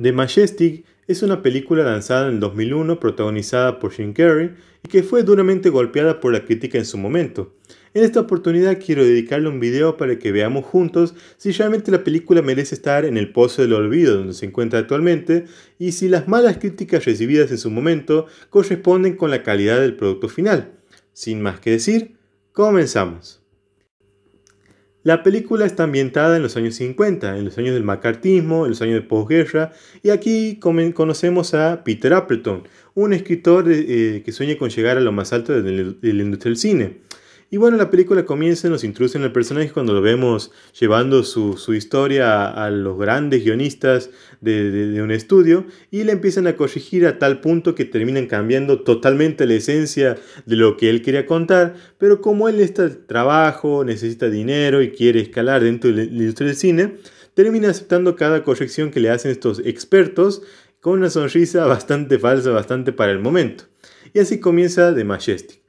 The Majestic es una película lanzada en el 2001 protagonizada por Jim Carrey y que fue duramente golpeada por la crítica en su momento. En esta oportunidad quiero dedicarle un video para que veamos juntos si realmente la película merece estar en el pozo del olvido donde se encuentra actualmente y si las malas críticas recibidas en su momento corresponden con la calidad del producto final. Sin más que decir, comenzamos. La película está ambientada en los años 50, en los años del macartismo, en los años de posguerra, y aquí conocemos a Peter Appleton, un escritor eh, que sueña con llegar a lo más alto de la industria del cine. Y bueno, la película comienza, nos introducen al personaje cuando lo vemos llevando su, su historia a, los grandes guionistas de, un estudio y le empiezan a corregir a tal punto que terminan cambiando totalmente la esencia de lo que él quería contar, pero como él necesita trabajo, necesita dinero y quiere escalar dentro de la industria del cine, termina aceptando cada corrección que le hacen estos expertos con una sonrisa bastante falsa, bastante para el momento. Y así comienza The Majestic.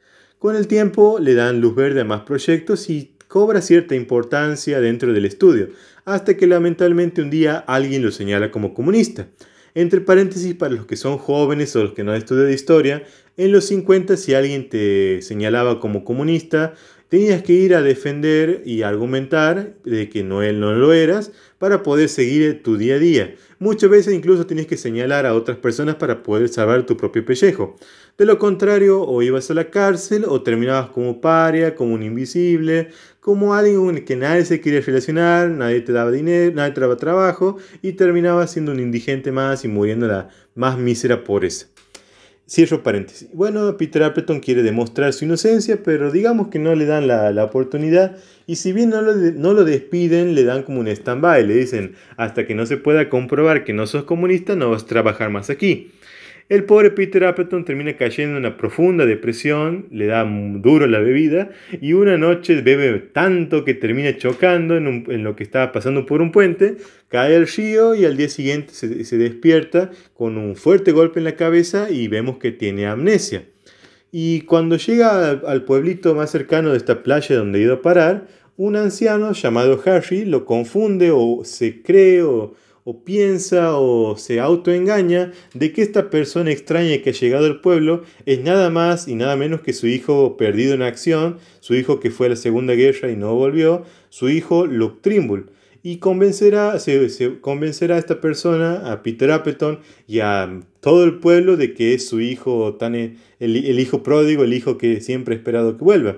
Con el tiempo le dan luz verde a más proyectos y cobra cierta importancia dentro del estudio, hasta que lamentablemente un día alguien lo señala como comunista. Entre paréntesis, para los que son jóvenes o los que no han estudiado historia, en los 50 si alguien te señalaba como comunista, tenías que ir a defender y argumentar de que no, él no lo eras para poder seguir tu día a día. Muchas veces incluso tenías que señalar a otras personas para poder salvar tu propio pellejo. De lo contrario, o ibas a la cárcel o terminabas como paria, como un invisible, como alguien con el que nadie se quería relacionar, nadie te daba dinero, nadie te daba trabajo y terminaba siendo un indigente más y muriendo la más mísera pobreza. Cierro paréntesis. Bueno, Peter Appleton quiere demostrar su inocencia, pero digamos que no le dan la, oportunidad y si bien no lo, no lo despiden, le dan como un stand-by, le dicen, hasta que no se pueda comprobar que no sos comunista, no vas a trabajar más aquí. El pobre Peter Appleton termina cayendo en una profunda depresión, le da duro la bebida y una noche bebe tanto que termina chocando en, lo que estaba pasando por un puente, cae al río y al día siguiente se, despierta con un fuerte golpe en la cabeza y vemos que tiene amnesia. Y cuando llega al pueblito más cercano de esta playa donde ha ido a parar, un anciano llamado Harry lo confunde o se cree o, o piensa o se autoengaña de que esta persona extraña que ha llegado al pueblo es nada más y nada menos que su hijo perdido en acción, su hijo que fue a la Segunda Guerra y no volvió, su hijo Luke Trimble. Y convencerá, convencerá a esta persona, a Peter Appleton y a todo el pueblo de que es su hijo, el hijo pródigo, el hijo que siempre ha esperado que vuelva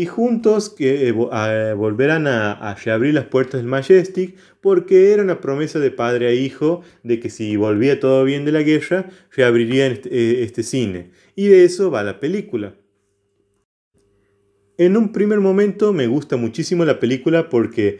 y juntos que volverán a, reabrir las puertas del Majestic porque era una promesa de padre a hijo de que si volvía todo bien de la guerra, reabrirían este, eh, este cine. Y de eso va la película. En un primer momento me gusta muchísimo la película porque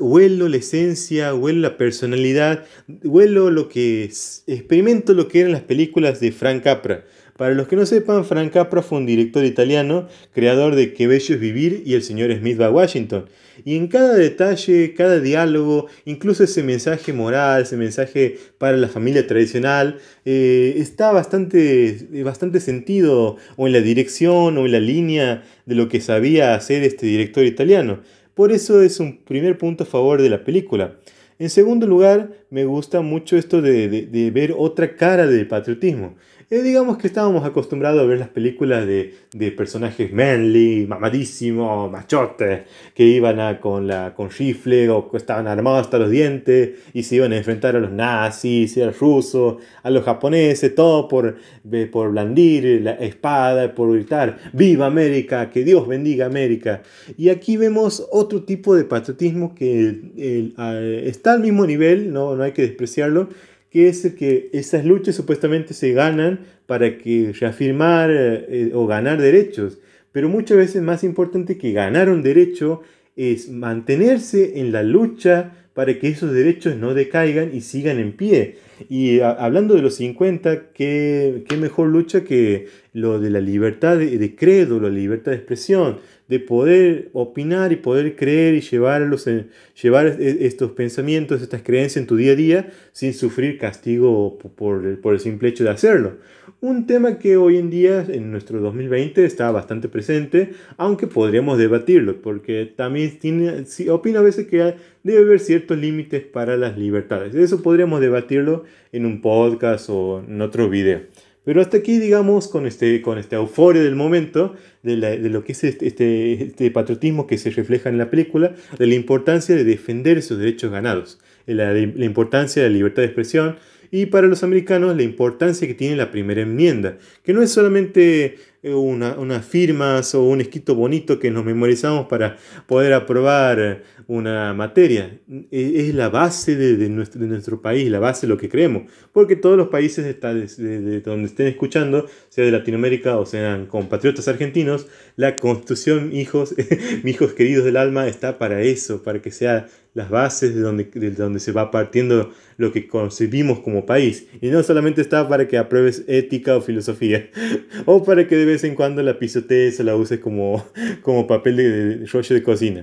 huelo la esencia, huelo la personalidad, huelo lo que experimento lo que eran las películas de Frank Capra. Para los que no sepan, Frank Capra fue un director italiano, creador de Qué bello es vivir y El señor Smith va a Washington. Y en cada detalle, cada diálogo, incluso ese mensaje moral, ese mensaje para la familia tradicional, eh, está bastante, eh, bastante sentido o en la dirección o en la línea de lo que sabía hacer este director italiano. Por eso es un primer punto a favor de la película. En segundo lugar, me gusta mucho esto de ver otra cara del patriotismo. Eh, digamos que estábamos acostumbrados a ver las películas de, de personajes manly, mamadísimos, machotes, que iban con, la, con rifle o estaban armados hasta los dientes y se iban a enfrentar a los nazis, a los rusos, a los japoneses, todo por, eh, por blandir la espada, por gritar, viva América, que Dios bendiga América. Y aquí vemos otro tipo de patriotismo que está al mismo nivel, no, no hay que despreciarlo, que es que esas luchas supuestamente se ganan para que reafirmar eh, o ganar derechos, pero muchas veces más importante que ganar un derecho es mantenerse en la lucha para que esos derechos no decaigan y sigan en pie. Y hablando de los 50, ¿qué, ¿qué, mejor lucha que lo de la libertad de, credo, la libertad de expresión, de poder opinar y poder creer y llevar, eh, llevar estos pensamientos, estas creencias en tu día a día sin sufrir castigo por, por el simple hecho de hacerlo? Un tema que hoy en día, en nuestro 2020, está bastante presente, aunque podríamos debatirlo, porque también tiene, opino a veces que debe haber cierto límites para las libertades. Eso podríamos debatirlo en un podcast o en otro video. Pero hasta aquí, digamos, con este, con este euforia del momento, de, lo que es este, este, este, patriotismo que se refleja en la película, de la importancia de defender sus derechos ganados, la, importancia de la libertad de expresión y para los americanos la importancia que tiene la primera enmienda, que no es solamente eh, una, unas firmas o un escrito bonito que nos memorizamos para poder aprobar una materia. E, es, la base de, nuestro, nuestro, país, la base de lo que creemos. Porque todos los países de, donde estén escuchando, sea de Latinoamérica o sean compatriotas argentinos, la constitución, hijos, hijos queridos del alma, está para eso, para que sea las bases de donde, donde se va partiendo lo que concebimos como país. Y no solamente está para que apruebes ética o filosofía, o para que de vez en cuando la pisotees o la uses como, como papel de, de de cocina.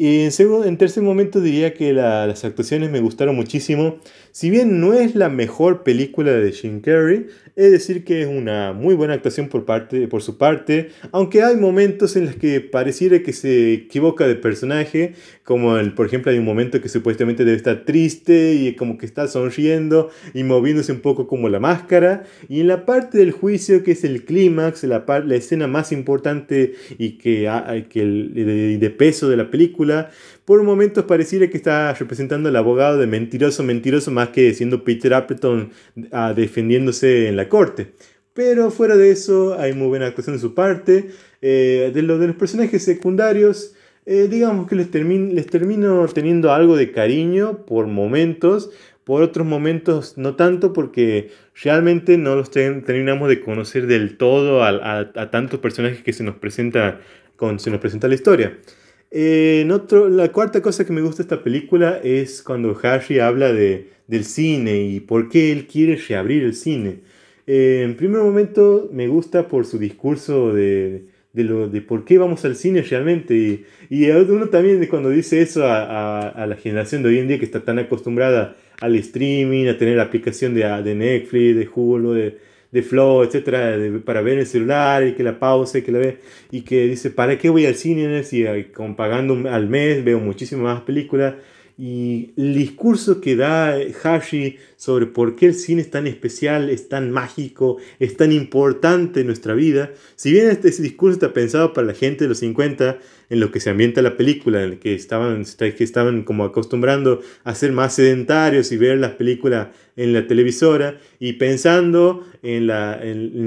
Y en, segundo, en tercer momento diría que las actuaciones me gustaron muchísimo. Si bien no es la mejor película de Jim Carrey, es decir que es una muy buena actuación por, parte, por su parte, aunque hay momentos en los que pareciera que se equivoca de personaje, como el, por ejemplo hay un momento que supuestamente debe estar triste y como que está sonriendo y moviéndose un poco como la máscara. Y en la parte del juicio que es el clímax, la, la, escena más importante y que, que de peso de la película, por momentos pareciera que está representando al abogado de mentiroso, mentiroso, más que siendo Peter Appleton ah, defendiéndose en la corte. Pero fuera de eso, hay muy buena actuación de su parte. Eh, de lo de los personajes secundarios, eh, digamos que les, termino, teniendo algo de cariño por momentos, por otros momentos no tanto porque realmente no los terminamos de conocer del todo a, tantos personajes que se nos presenta con se nos presenta la historia. Eh, en otro, la cuarta cosa que me gusta de esta película es cuando Harry habla de, del cine y por qué él quiere reabrir el cine. Eh, en primer momento me gusta por su discurso de, de, lo, de por qué vamos al cine realmente. Y, uno también cuando dice eso a, a, la generación de hoy en día que está tan acostumbrada al streaming, a tener la aplicación de, de Netflix, de Hulu, de, de flow, etcétera, para ver el celular y que la pause, y que la ve y que dice, ¿para qué voy al cine si eh, con pagando al mes veo muchísimas más películas? Y el discurso que da Hashi sobre por qué el cine es tan especial, es tan mágico, es tan importante en nuestra vida, si bien este, ese discurso está pensado para la gente de los 50, en lo que se ambienta la película, en el que estaban, que estaban como acostumbrando a ser más sedentarios y ver las películas en la televisora y pensando en la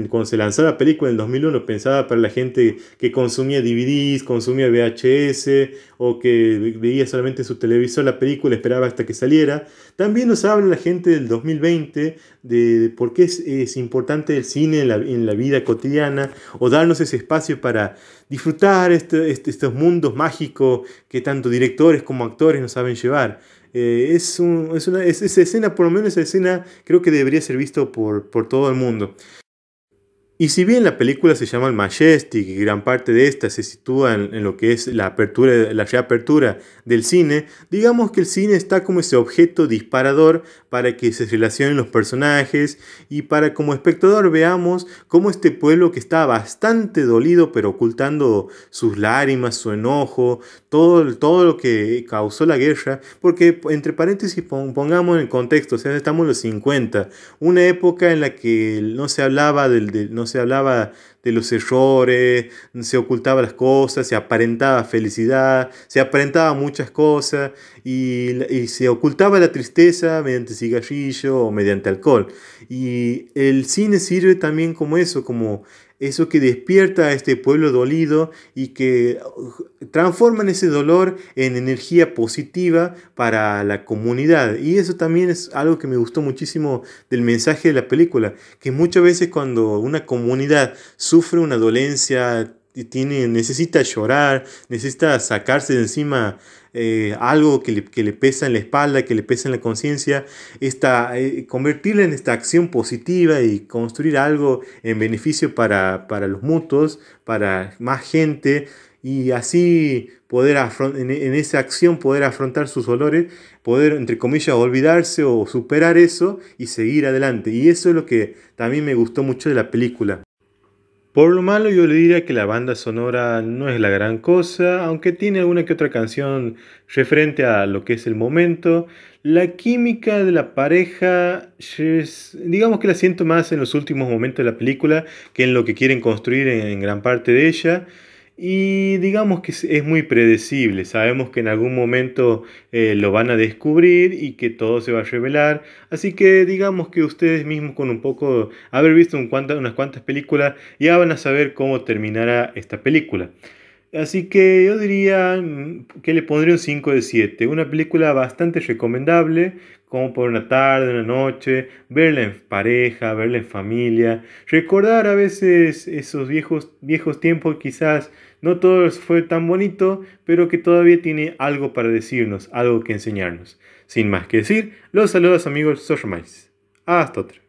cuando se lanzó la película en el 2001 pensaba para la gente que consumía DVDs, consumía VHS o que veía solamente su televisor la película, esperaba hasta que saliera. También nos habla la gente del 2020 de, por qué es, importante el cine en la, vida cotidiana o darnos ese espacio para disfrutar este, este, estos mundos mágicos que tanto directores como actores no saben llevar. Eh, es, una, esa escena, por lo menos esa escena, creo que debería ser visto por, por todo el mundo. Y si bien la película se llama El Majestic y gran parte de esta se sitúa en, lo que es la apertura, la reapertura del cine, digamos que el cine está como ese objeto disparador para que se relacionen los personajes y para como espectador veamos cómo este pueblo que está bastante dolido pero ocultando sus lágrimas, su enojo, todo, todo lo que causó la guerra, porque entre paréntesis pongamos en contexto, estamos en los 50, una época en la que no se hablaba del no se hablaba de los errores, se ocultaba las cosas, se aparentaba felicidad, se aparentaba muchas cosas y, se ocultaba la tristeza mediante cigarrillo o mediante alcohol. Y el cine sirve también como eso, como eso que despierta a este pueblo dolido y que uh, transforma ese dolor en energía positiva para la comunidad. Y eso también es algo que me gustó muchísimo del mensaje de la película, que muchas veces cuando una comunidad sufre una dolencia, tiene, necesita llorar, necesita sacarse de encima eh, algo que le, pesa en la espalda, que le pesa en la conciencia, eh, convertirla en esta acción positiva y construir algo en beneficio para, los mutuos, para más gente y así poder en, esa acción poder afrontar sus dolores, poder entre comillas olvidarse o superar eso y seguir adelante. Y eso es lo que también me gustó mucho de la película. Por lo malo yo le diría que la banda sonora no es la gran cosa, aunque tiene alguna que otra canción referente a lo que es el momento. La química de la pareja, digamos que la siento más en los últimos momentos de la película que en lo que quieren construir en gran parte de ella y digamos que es muy predecible, sabemos que en algún momento eh, lo van a descubrir y que todo se va a revelar, así que digamos que ustedes mismos con un poco haber visto unas cuantas películas ya van a saber cómo terminará esta película. Así que yo diría mm, que le pondría un 5 de 7. Una película bastante recomendable, como por una tarde, una noche, verla en pareja, verla en familia. Recordar a veces esos viejos, viejos tiempos, quizás no todo fue tan bonito, pero que todavía tiene algo para decirnos, algo que enseñarnos. Sin más que decir, los saludos amigos Social Hasta otra.